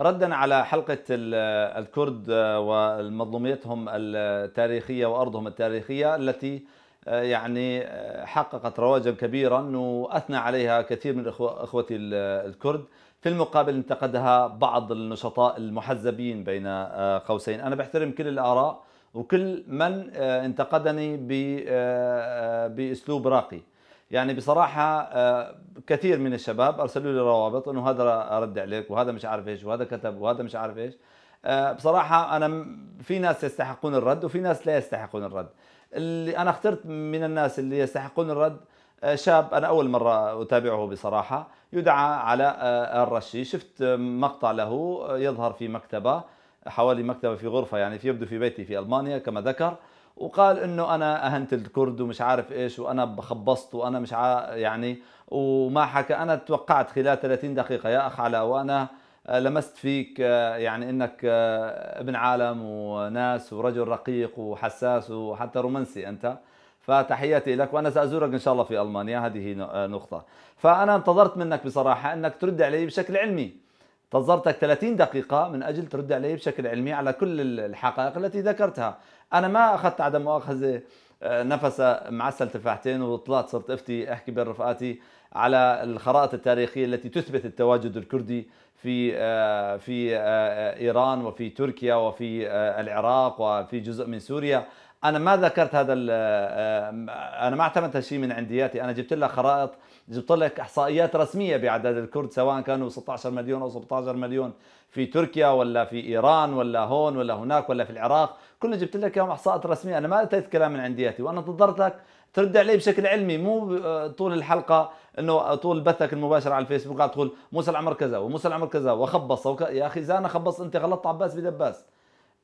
ردا على حلقة الكرد آه، ومظلوميتهم التاريخية وأرضهم التاريخية التي آه، يعني آه، حققت رواجا كبيرا وأثنى عليها كثير من إخوتي الكرد في المقابل انتقدها بعض النشطاء المحزبين بين قوسين أنا بحترم كل الآراء وكل من انتقدني بأسلوب راقي يعني بصراحة آه، كثير من الشباب أرسلوا لي روابط أنه هذا رد عليك وهذا مش عارف إيش وهذا كتب وهذا مش عارف إيش آه، بصراحة أنا في ناس يستحقون الرد وفي ناس لا يستحقون الرد اللي أنا اخترت من الناس اللي يستحقون الرد آه، شاب أنا أول مرة أتابعه بصراحة يدعى على الرشي شفت مقطع له يظهر في مكتبة حوالي مكتبة في غرفة يعني في يبدو في بيتي في ألمانيا كما ذكر وقال انه انا اهنت الكرد ومش عارف ايش وانا بخبصت وانا مش عارف يعني وما حكى انا توقعت خلال 30 دقيقه يا اخ علاء وانا آه، لمست فيك آه، يعني انك آه، ابن عالم وناس ورجل رقيق وحساس وحتى رومانسي انت فتحياتي لك وانا سازورك ان شاء الله في المانيا هذه نقطه فانا انتظرت منك بصراحه انك ترد علي بشكل علمي انتظرتك 30 دقيقة من أجل ترد علي بشكل علمي على كل الحقائق التي ذكرتها أنا ما أخذت عدم مؤاخذة آه، نفسه معسل تفاحتين وطلعت صرت افتي احكي بين رفقاتي على الخرائط التاريخية التي تثبت التواجد الكردي في آه، في آه، آه، إيران وفي تركيا وفي العراق وفي جزء من سوريا انا ما ذكرت هذا انا ما اعتمدت شيء من عندياتي انا جبت لك خرائط جبت لك احصائيات رسميه باعداد الكرد سواء كانوا 16 مليون او 17 مليون في تركيا ولا في ايران ولا هون ولا هناك ولا في العراق كله جبت لك اياهم احصاءات رسميه انا ما اتيت كلام من عندياتي وانا انتظرتك ترد عليه بشكل علمي مو آه، طول الحلقه انه آه، طول بثك المباشر على الفيسبوك قاعد تقول موسى العمر كذا وموسى العمر كذا وخبص وك... يا اخي اذا انا خبصت انت غلطت عباس بدباس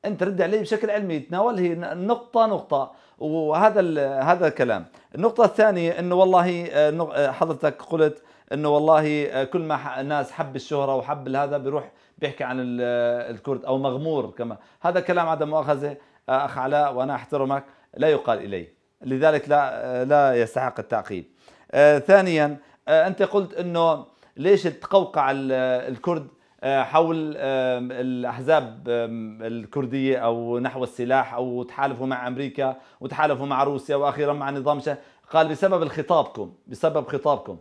انت رد عليه بشكل علمي هي نقطه نقطه وهذا هذا الكلام النقطه الثانيه انه والله آه، حضرتك قلت انه والله كل ما ناس حب الشهره وحب هذا بيروح بيحكي عن الكرد او مغمور كما هذا كلام عدم مؤاخذه اخ علاء وانا احترمك لا يقال الي لذلك لا لا يستحق التعقيب آه، ثانيا آه، انت قلت انه ليش تقوقع الكرد آه، حول الاحزاب الكرديه او نحو السلاح او تحالفوا مع امريكا وتحالفوا مع روسيا واخيرا مع نظام شاه قال بسبب خطابكم بسبب خطابكم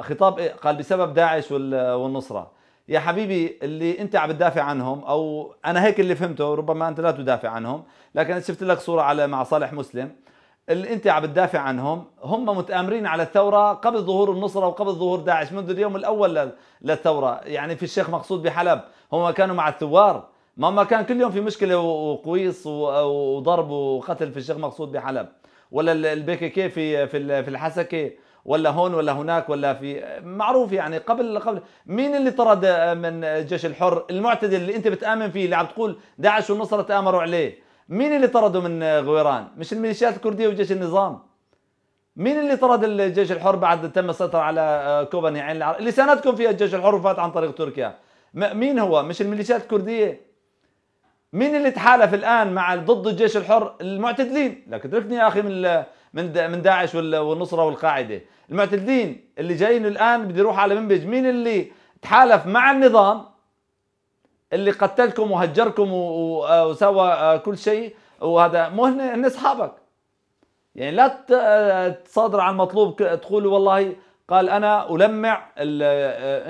خطاب إيه؟ قال بسبب داعش والنصره يا حبيبي اللي انت عم بتدافع عنهم او انا هيك اللي فهمته ربما انت لا تدافع عنهم لكن شفت لك صوره على مع صالح مسلم اللي انت عم بتدافع عنهم هم متآمرين على الثورة قبل ظهور النصرة وقبل ظهور داعش منذ اليوم الأول للثورة يعني في الشيخ مقصود بحلب هم كانوا مع الثوار ما ما كان كل يوم في مشكلة وقويص وضرب وقتل في الشيخ مقصود بحلب ولا في في في الحسكة ولا هون ولا هناك ولا في معروف يعني قبل قبل مين اللي طرد من الجيش الحر المعتدل اللي انت بتآمن فيه اللي عم تقول داعش والنصرة تآمروا عليه مين اللي طردوا من غويران مش الميليشيات الكرديه وجيش النظام مين اللي طرد الجيش الحر بعد تم السيطره على آه، كوباني يعني عين العرب اللي ساندكم فيها الجيش الحر وفات عن طريق تركيا مين هو مش الميليشيات الكرديه مين اللي تحالف الان مع ضد الجيش الحر المعتدلين لكن اتركني يا اخي من من داعش والنصره والقاعده المعتدلين اللي جايين الان بده يروح على منبج مين اللي تحالف مع النظام اللي قتلكم وهجركم آه، وسوى آه، كل شيء وهذا مو هن اصحابك يعني لا آه، تصادر عن المطلوب تقول والله قال انا المع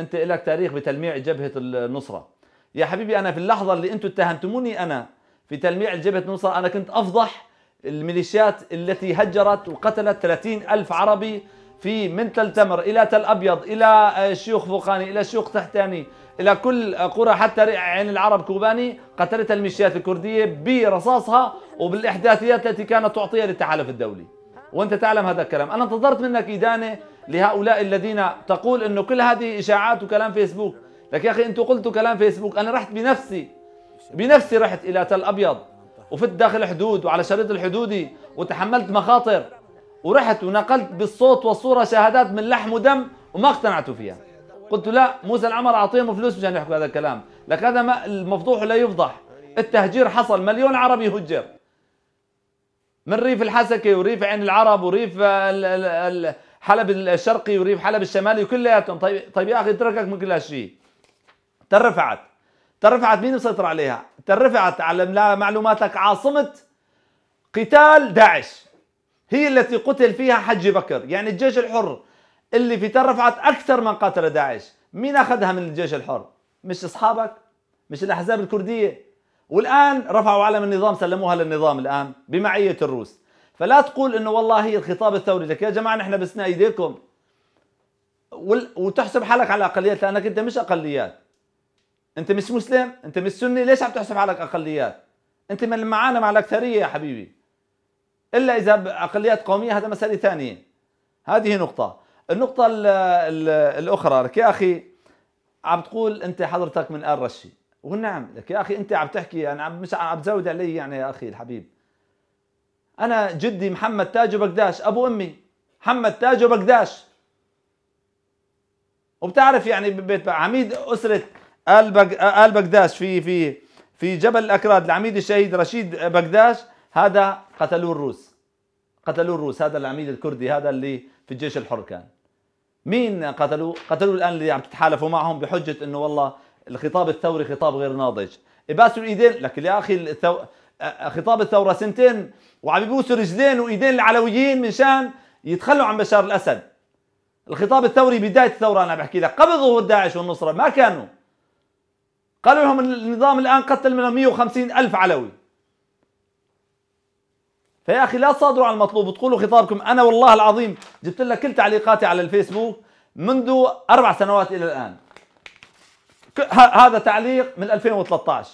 انت لك تاريخ بتلميع جبهه النصره يا حبيبي انا في اللحظه اللي انتم اتهمتموني انا في تلميع جبهه النصره انا كنت افضح الميليشيات التي هجرت وقتلت 30 ألف عربي في من تل تمر إلى تل أبيض إلى آه، شيوخ فوقاني إلى شيوخ تحتاني إلى كل قرى حتى عين يعني العرب كوباني قتلتها الميليشيات الكردية برصاصها وبالإحداثيات التي كانت تعطيها للتحالف الدولي وأنت تعلم هذا الكلام أنا انتظرت منك إدانة لهؤلاء الذين تقول أنه كل هذه إشاعات وكلام فيسبوك لك يا أخي أنتم قلتوا كلام فيسبوك أنا رحت بنفسي بنفسي رحت إلى تل أبيض وفت داخل الحدود وعلى شريط الحدودي وتحملت مخاطر ورحت ونقلت بالصوت والصورة شهادات من لحم ودم وما اقتنعتوا فيها قلت لا موسى العمر أعطيهم فلوس مشان يحكوا هذا الكلام لك هذا ما المفضوح لا يفضح التهجير حصل مليون عربي هجر من ريف الحسكة وريف عين العرب وريف حلب الشرقي وريف حلب الشمالي وكلياتهم طيب طيب يا اخي تركك من كل هالشيء ترفعت ترفعت مين مسيطر عليها؟ ترفعت على معلوماتك عاصمة قتال داعش هي التي قتل فيها حج بكر يعني الجيش الحر اللي في تل رفعت أكثر من قتل داعش مين أخذها من الجيش الحر مش أصحابك مش الأحزاب الكردية والآن رفعوا علم النظام سلموها للنظام الآن بمعية الروس فلا تقول انه والله هي الخطاب الثوري لك يا جماعه نحن بسنا ايديكم وتحسب حالك على اقليات لانك انت مش اقليات انت مش مسلم انت مش سني ليش عم تحسب حالك اقليات انت من معانا مع الاكثريه يا حبيبي الا اذا اقليات قوميه هذا مساله ثانيه هذه نقطه النقطه الـ الـ الاخرى لك يا اخي عم تقول انت حضرتك من ال رشي ونعم لك يا اخي انت عم تحكي انا عم مش عم تزود علي يعني يا اخي الحبيب انا جدي محمد تاج بقداش ابو امي محمد تاج بقداش وبتعرف يعني ببيت عميد اسره ال بقداش في في في جبل الاكراد العميد الشهيد رشيد بقداش هذا قتلوه الروس قتلوه الروس هذا العميد الكردي هذا اللي في الجيش الحر كان مين قتلوه؟ قتلوه الان اللي عم تتحالفوا معهم بحجه انه والله الخطاب الثوري خطاب غير ناضج يباسوا الايدين لك يا اخي الثو... خطاب الثوره سنتين وعم يبوسوا رجلين وايدين العلويين من شان يتخلوا عن بشار الاسد الخطاب الثوري بدايه الثوره انا بحكي لك قبل ظهور داعش والنصره ما كانوا قالوا لهم النظام الان قتل منهم 150 الف علوي فيا اخي لا تصادروا على المطلوب وتقولوا خطابكم انا والله العظيم جبت لك كل تعليقاتي على الفيسبوك منذ اربع سنوات الى الان هذا تعليق من 2013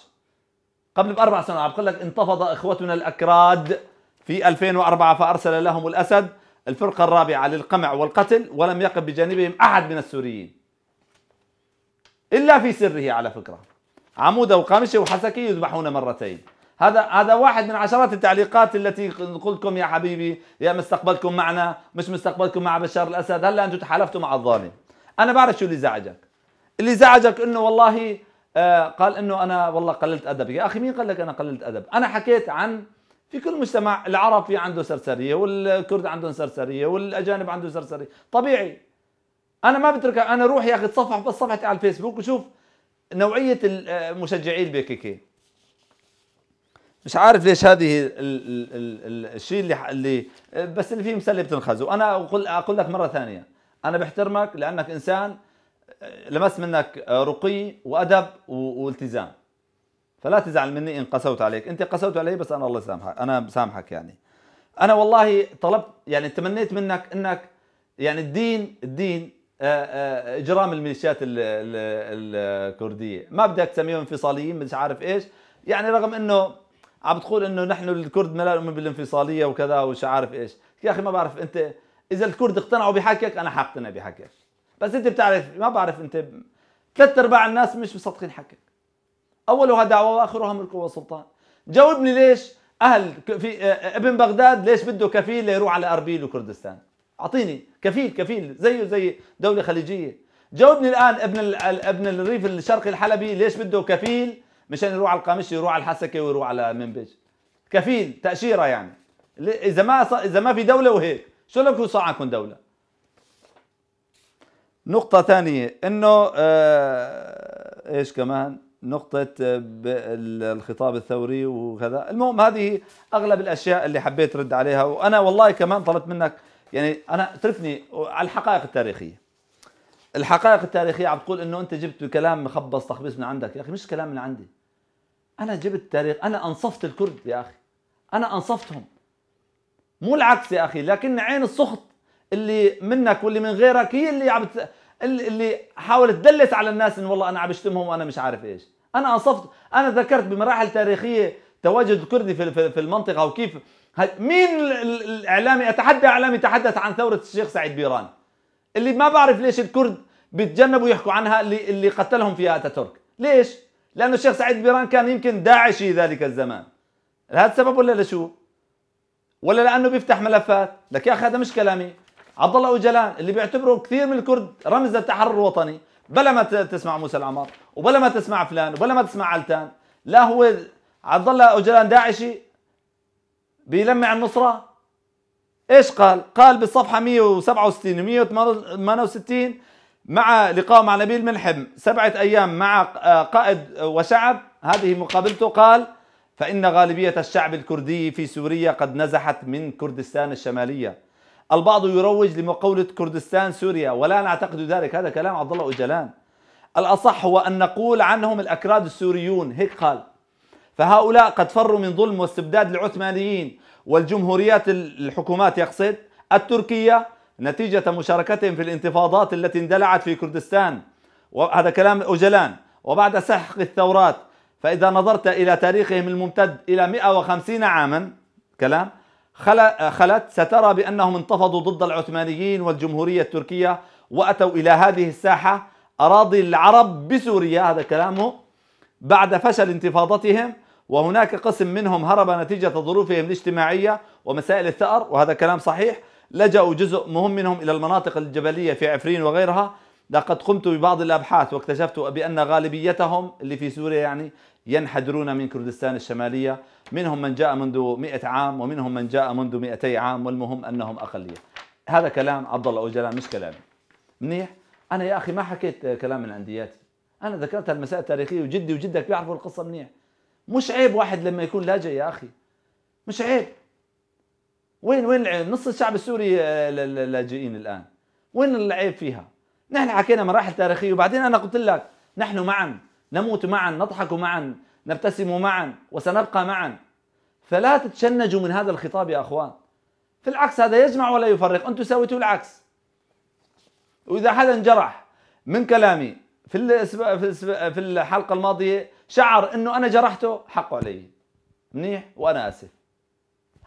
قبل باربع سنوات بقول لك انتفض اخوتنا الاكراد في 2004 فارسل لهم الاسد الفرقه الرابعه للقمع والقتل ولم يقف بجانبهم احد من السوريين الا في سره على فكره عموده وقامشه وحسكي يذبحون مرتين هذا هذا واحد من عشرات التعليقات التي قلتكم يا حبيبي يا مستقبلكم معنا مش مستقبلكم مع بشار الاسد هلا انتم تحالفتوا مع الظالم انا بعرف شو اللي زعجك اللي زعجك انه والله آه، قال انه انا والله قللت ادب يا اخي مين قال لك انا قللت ادب انا حكيت عن في كل مجتمع العرب في عنده سرسريه والكرد عندهم سرسريه والاجانب عندهم سرسريه طبيعي انا ما بترك انا روح يا اخي تصفح بس صفحتي على الفيسبوك وشوف نوعيه آه، مشجعي البيكيكي مش عارف ليش هذه الشيء اللي اللي بس اللي فيه مسلي بتنخز وانا اقول اقول لك مره ثانيه انا بحترمك لانك انسان لمست منك رقي وادب والتزام فلا تزعل مني ان قسوت عليك انت قسوت علي بس انا الله سامحك انا بسامحك يعني انا والله طلبت يعني تمنيت منك انك يعني الدين الدين آه، آه، اجرام الميليشيات الكرديه ما بدك تسميهم انفصاليين مش عارف ايش يعني رغم انه عم بتقول انه نحن الكرد ما لا نؤمن بالانفصاليه وكذا ومش عارف ايش يا اخي ما بعرف انت اذا الكرد اقتنعوا بحكيك انا حاقتنع بحكيك بس انت بتعرف ما بعرف انت ثلاث ارباع الناس مش مصدقين حكيك اولها دعوه واخرها ملك وسلطان جاوبني ليش اهل في ابن بغداد ليش بده كفيل ليروح على اربيل وكردستان اعطيني كفيل كفيل زيه زي دوله خليجيه جاوبني الان ابن ابن الريف الشرقي الحلبي ليش بده كفيل مشان يروح على القمشي يروح على الحسكه ويروح على منبج كفيل تاشيره يعني اذا ما اذا ما في دوله وهيك شو لك صار عندكم دوله نقطه ثانيه انه آه ايش كمان نقطة آه، الخطاب الثوري وكذا المهم هذه أغلب الأشياء اللي حبيت رد عليها وأنا والله كمان طلبت منك يعني أنا تركني على الحقائق التاريخية الحقائق التاريخيه عم تقول انه انت جبت كلام مخبص تخبيص من عندك يا اخي مش كلام من عندي انا جبت تاريخ انا انصفت الكرد يا اخي انا انصفتهم مو العكس يا اخي لكن عين السخط اللي منك واللي من غيرك هي اللي عم اللي حاولت تدلس على الناس ان والله انا عم بشتمهم وانا مش عارف ايش انا انصفت انا ذكرت بمراحل تاريخيه تواجد الكردي في في المنطقه وكيف مين الاعلامي اتحدى اعلامي تحدث عن ثوره الشيخ سعيد بيران اللي ما بعرف ليش الكرد بيتجنبوا يحكوا عنها اللي اللي قتلهم فيها اتاتورك ليش لانه الشيخ سعيد بيران كان يمكن داعشي ذلك الزمان هذا السبب ولا لشو ولا لانه بيفتح ملفات لك يا اخي هذا مش كلامي عبد الله اوجلان اللي بيعتبره كثير من الكرد رمز للتحرر الوطني بلا ما تسمع موسى العمر، وبلا ما تسمع فلان وبلا ما تسمع علتان لا هو عبد الله اوجلان داعشي بيلمع النصره ايش قال؟ قال بالصفحه 167 و 168 مع لقاء مع نبيل ملحم سبعه ايام مع آه، قائد وشعب هذه مقابلته قال فان غالبيه الشعب الكردي في سوريا قد نزحت من كردستان الشماليه. البعض يروج لمقوله كردستان سوريا ولا نعتقد ذلك هذا كلام عبد الله اوجلان. الاصح هو ان نقول عنهم الاكراد السوريون هيك قال فهؤلاء قد فروا من ظلم واستبداد العثمانيين والجمهوريات الحكومات يقصد التركية نتيجة مشاركتهم في الانتفاضات التي اندلعت في كردستان وهذا كلام أجلان وبعد سحق الثورات فإذا نظرت إلى تاريخهم الممتد إلى 150 عاما كلام خلت سترى بأنهم انتفضوا ضد العثمانيين والجمهورية التركية وأتوا إلى هذه الساحة أراضي العرب بسوريا هذا كلامه بعد فشل انتفاضتهم وهناك قسم منهم هرب نتيجة ظروفهم الاجتماعية ومسائل الثأر وهذا كلام صحيح لجأوا جزء مهم منهم إلى المناطق الجبلية في عفرين وغيرها لقد قمت ببعض الأبحاث واكتشفت بأن غالبيتهم اللي في سوريا يعني ينحدرون من كردستان الشمالية منهم من جاء منذ 100 عام ومنهم من جاء منذ 200 عام والمهم أنهم أقلية هذا كلام عبد الله أوجلان مش كلامي منيح أنا يا أخي ما حكيت كلام من عندياتي أنا ذكرت المسائل التاريخية وجدي وجدك بيعرفوا القصة منيح مش عيب واحد لما يكون لاجئ يا اخي مش عيب وين وين العيب نص الشعب السوري آه، لاجئين الان وين العيب فيها نحن حكينا مراحل تاريخيه وبعدين انا قلت لك نحن معا نموت معا نضحك معا نبتسم معا وسنبقى معا فلا تتشنجوا من هذا الخطاب يا اخوان في العكس هذا يجمع ولا يفرق انتم سويتوا العكس واذا حدا انجرح من كلامي في في الحلقه الماضيه شعر انه انا جرحته حقه علي منيح وانا اسف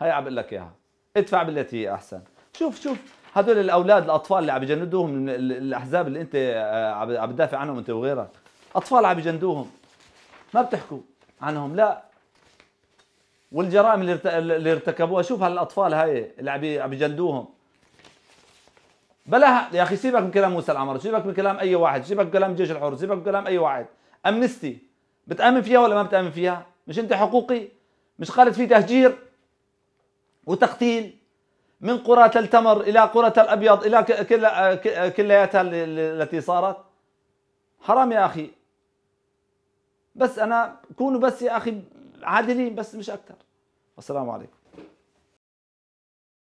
هاي عم لك اياها ادفع بالتي هي احسن شوف شوف هدول الاولاد الاطفال اللي عم يجندوهم الاحزاب اللي انت آه، عم تدافع عنهم انت وغيرك اطفال عم يجندوهم ما بتحكوا عنهم لا والجرائم اللي ارتكبوها شوف هالاطفال هاي اللي عم يجندوهم بلا يا اخي سيبك من كلام موسى العمر سيبك من كلام اي واحد سيبك من كلام جيش الحر سيبك من كلام اي واحد امنستي بتامن فيها ولا ما بتامن فيها مش انت حقوقي مش قالت في تهجير وتقتيل من قرى التمر الى قرى الابيض الى كل كلياتها التي صارت حرام يا اخي بس انا كونوا بس يا اخي عادلين بس مش اكثر والسلام عليكم